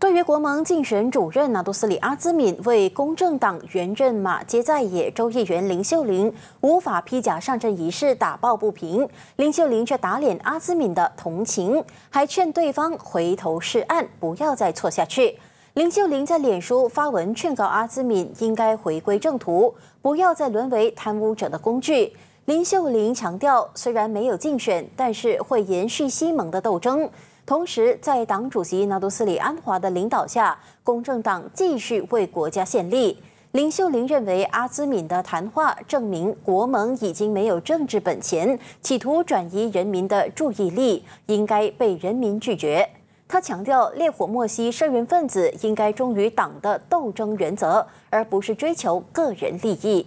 对于国盟竞选主任纳杜斯里阿兹敏为公正党原任马接在野州议员林秀玲无法披甲上阵一事打抱不平，林秀玲却打脸阿兹敏的同情，还劝对方回头是岸，不要再错下去。林秀玲在脸书发文劝告阿兹敏应该回归正途，不要再沦为贪污者的工具。林秀玲强调，虽然没有竞选，但是会延续西盟的斗争。同时，在党主席纳杜斯里安华的领导下，公正党继续为国家献力。林秀玲认为，阿兹敏的谈话证明国盟已经没有政治本钱，企图转移人民的注意力，应该被人民拒绝。他强调，烈火莫熄，社员分子应该忠于党的斗争原则，而不是追求个人利益。